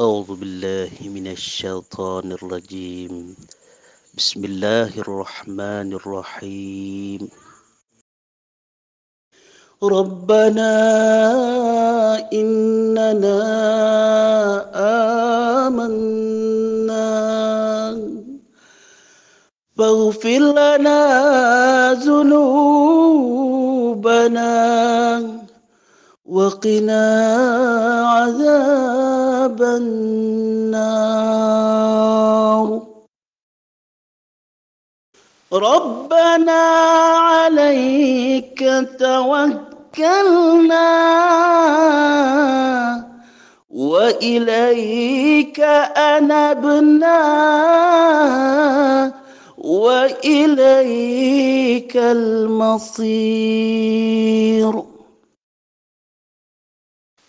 أعوذ بالله من الشيطان الرجيم بسم الله الرحمن الرحيم ربنا إننا آمنا فاغفر لنا ذنوبنا وقنا عذاب النار ربنا عليك توكلنا واليك انبنا واليك المصير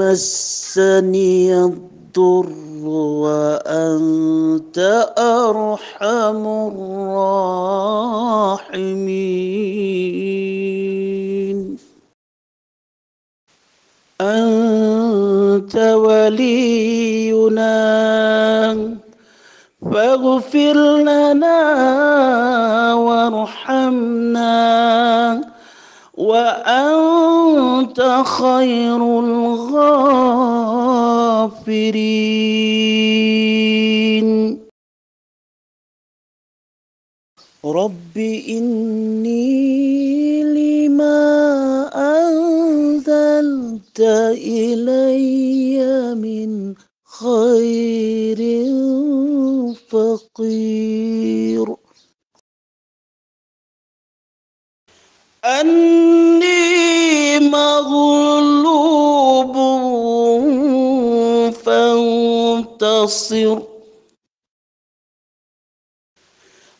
مسني الضر وأنت أرحم الراحمين أنت ولينا فاغفر لنا وارحمنا وأنت خير الغافرين رب إني لما أنزلت إلي من خير فقير أني مغلوب فانتصر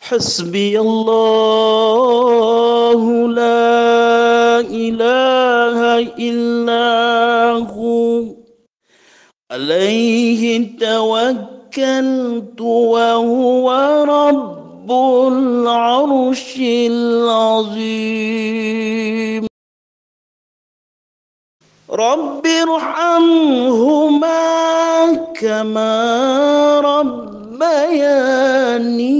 حسبي الله لا إله إلا هو عليه توكلت وهو رب العرش العظيم عظيم رب ارحمهما كما ربياني